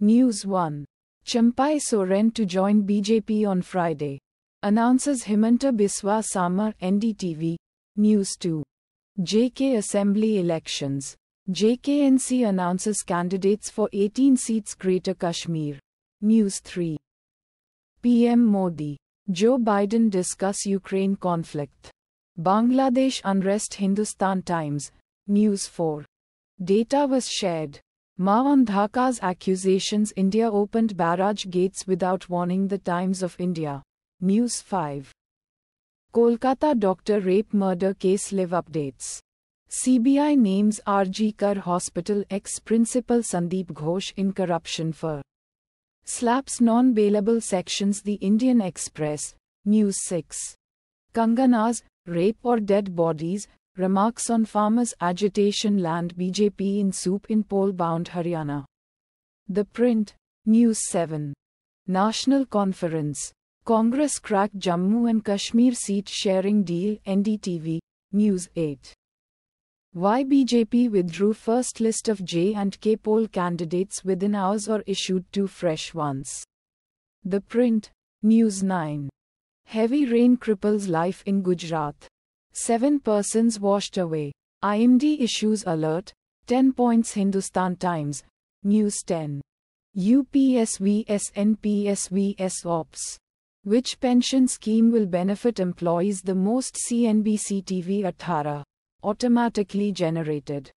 News 1. Champai Soren to join BJP on Friday. Announces Himanta Biswa Samar, NDTV. News 2. JK Assembly Elections. JKNC announces candidates for 18 seats Greater Kashmir. News 3. PM Modi. Joe Biden discuss Ukraine conflict. Bangladesh unrest Hindustan Times. News 4. Data was shared. Marwan Dhaka's accusations India opened barrage gates without warning The Times of India. News 5. Kolkata doctor rape murder case live updates. CBI names RG Kar Hospital ex-principal Sandeep Ghosh in corruption for slaps non-bailable sections The Indian Express, News 6. Kangana's rape or dead bodies, Remarks on Farmers' Agitation Land BJP in Soup in Poll Bound Haryana. The Print, News 7. National Conference. Congress crack Jammu and Kashmir seat sharing deal NDTV, News 8. Why BJP withdrew first list of J and K poll candidates within hours or issued two fresh ones. The print, News 9. Heavy rain cripples life in Gujarat. 7 persons washed away. IMD issues alert. 10 points Hindustan Times. News 10. UPSVS NPSVS Ops. Which pension scheme will benefit employees the most? CNBC TV 18. Automatically generated.